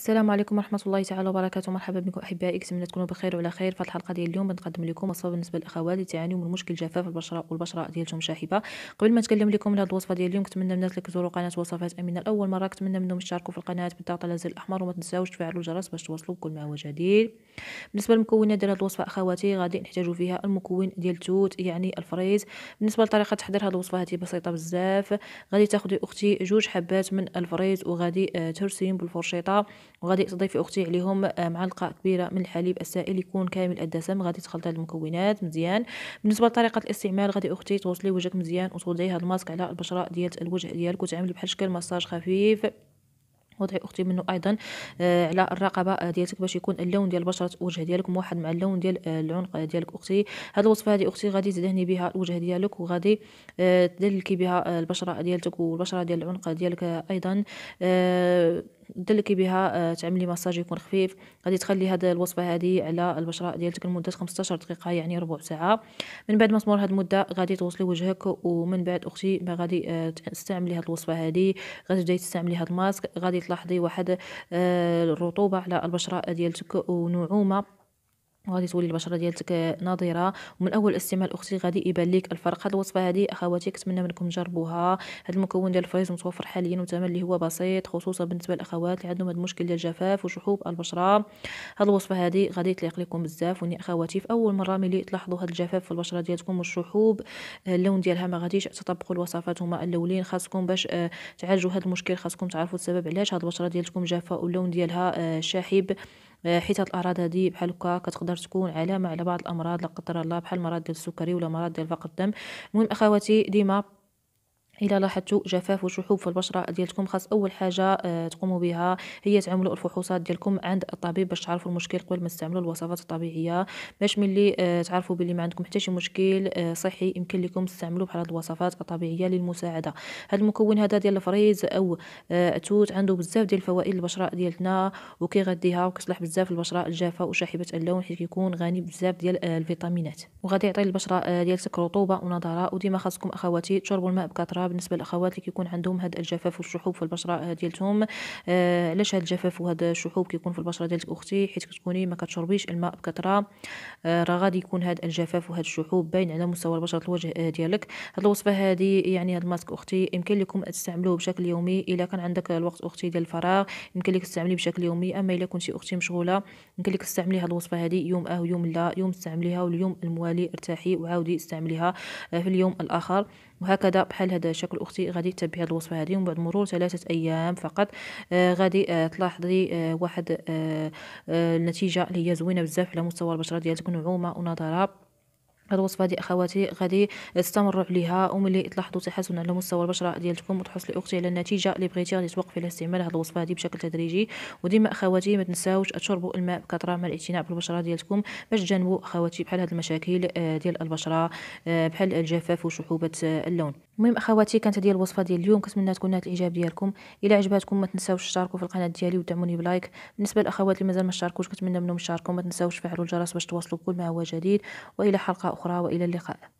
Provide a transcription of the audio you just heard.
السلام عليكم ورحمه الله تعالى وبركاته مرحبا بكم احبائي كنتمنى تكونوا بخير وعلى خير في الحلقه ديال اليوم بنقدم لكم وصفه بالنسبه للاخوات اللي تعانيو من مشكل جفاف البشره والبشره ديالهم شاحبه قبل ما نتكلم لكم على هاد الوصفه ديال اليوم كنتمنى الناس اللي تزورو قناه وصفات امينه لاول مره كنتمنى منهم يشتركوا في القناه بالضغط على زر الاحمر وما تنساوش تفعلوا الجرس باش توصلوا بكل ما هو جديد بالنسبه للمكونات ديال هاد الوصفه اخواتي غادي نحتاجوا فيها المكون ديال التوت يعني الفريز بالنسبه لطريقه تحضير هذه الوصفه هذه بسيطه بزاف غادي تاخذي اختي جوج حبات من الفريز وغادي آه، ترسين بالفرشيطه وغادي تضيفي اختي عليهم آه، معلقه كبيره من الحليب السائل يكون كامل الدسم غادي تخلطي المكونات مزيان بالنسبه لطريقه الاستعمال غادي اختي توصلي وجهك مزيان وتوضعي هاد الماسك على البشره ديال الوجه ديالك وتعملي بحال شكل مساج خفيف وضعي اختي منه ايضا آه، على الرقبه آه، ديالك باش يكون اللون ديال بشره الوجه ديالك موحد مع اللون ديال العنق ديالك اختي هاد الوصفه هذه اختي غادي تدهني بها الوجه ديالك وغادي تدلكي بها البشره ديالتك والبشره ديال العنق ديالك ايضا دلكي بها آه، تعملي مساج يكون خفيف غادي تخلي هاد الوصفه هذه على البشره ديالتك لمده 15 دقيقه يعني ربع ساعه من بعد ما تمر هاد المده غادي توصلي وجهك ومن بعد اختي ما غادي آه، تستعملي هاد الوصفه هذه غادي تبداي تستعملي هاد الماسك غادي تلاحظي واحد الرطوبه آه، على البشره ديالتك ونعومه وغادي تولي البشره ديالتك نظيره ومن اول استعمال اختي غادي يبان ليك الفرق هاد الوصفه هادي اخواتي كنتمنى منكم تجربوها هاد المكون ديال الفريز متوفر حاليا وثمن اللي هو بسيط خصوصا بالنسبه للاخوات اللي عندهم هاد المشكل ديال الجفاف وشحوب البشره هاد الوصفه هادي غادي تليق لكم بزاف وني اخواتي في اول مره ملي تلاحظوا هاد الجفاف في البشره ديالكم والشحوب اللون ديالها ما غاديش تطبقوا الوصفات هما الاولين خاصكم باش آه، تعالجوا هاد المشكل خاصكم تعرفوا السبب علاش هاد البشره ديالكم جافه واللون ديالها آه، شاحب حيت هاد الاعراض هادي بحال هكا كتقدر تكون علامه على بعض الامراض لا قدر الله بحال مرض ديال السكري ولا مرض ديال فقر الدم المهم اخواتي ديما إلا لاحظتوا جفاف وشحوب في البشرة ديالتكم خاص أول حاجة آه، تقوموا بها هي تعملوا الفحوصات ديالكم عند الطبيب باش تعرفوا المشكل قبل ما تستعملوا الوصفات الطبيعية باش ملي آه، تعرفوا بلي ما عندكم حتى شي مشكل آه، صحي يمكن لكم تستعملوا بحال هاد الوصفات الطبيعية للمساعدة هاد المكون هذا ديال الفريز أو التوت عنده بزاف ديال الفوائد للبشرة ديالتنا وكيغذيها وكيصلح بزاف البشرة الجافة وشاحبة اللون حيت كيكون غني بزاف ديال الفيتامينات وغادي يعطي البشرة ديالتك رطوبة ونضارة وديما خاصكم أخواتي تشربوا الماء بكثرة بالنسبه للاخوات اللي كيكون عندهم هاد الجفاف والشحوب في البشره ديالتهم آه، علاش هاد الجفاف وهاد الشحوب كيكون في البشره ديالك اختي حيت كتكوني ما كتشربيش الماء بكثره آه، راه غادي يكون هاد الجفاف وهاد الشحوب باين على مستوى بشره الوجه آه، ديالك هاد الوصفه هادي يعني هاد الماسك اختي يمكن لكم تستعملوه بشكل يومي الا كان عندك الوقت اختي ديال الفراغ يمكن لك تستعمليه بشكل يومي اما الا كنتي اختي مشغوله يمكن لك تستعملي هاد الوصفه هادي يوم اه ويوم لا يوم تستعمليها واليوم الموالي ارتاحي وعاودي استعمليها في اليوم الاخر وهكذا بحال هذا الشكل اختي غادي تتبعي هذه الوصفه هذه ومن بعد مرور ثلاثه ايام فقط آه غادي آه تلاحظي آه واحد النتيجه آه، آه، اللي هي زوينه بزاف على مستوى البشره ديالك نعومه ونضاره الوصفه هذه اخواتي غادي استمروا عليها وملي تلاحظوا تحسنا مستوى البشره ديالكم وتحصلي اختي على النتيجه اللي بغيتي غادي توقفي على استعمال هذه الوصفه هذه بشكل تدريجي وديما اخواتي ما تنساوش تشربوا الماء بكثره مع الاعتناء بالبشره ديالكم باش تجنبوا اخواتي بحال هذه المشاكل آه، ديال البشره آه، بحال الجفاف وشحوبه آه، اللون المهم اخواتي كانت هذه الوصفه ديال اليوم كنتمنى تكون نالت الاعجاب ديالكم الا عجباتكم ما تنساوش تشتركوا في القناه ديالي ودعموني بلايك بالنسبه للاخوات اللي مازال ما اشتركوش كنتمنى منهم يشاركوا ما تنساوش تفعلوا الجرس باش توصلوا بكل ما هو جديد والى حلقه اخرى والى اللقاء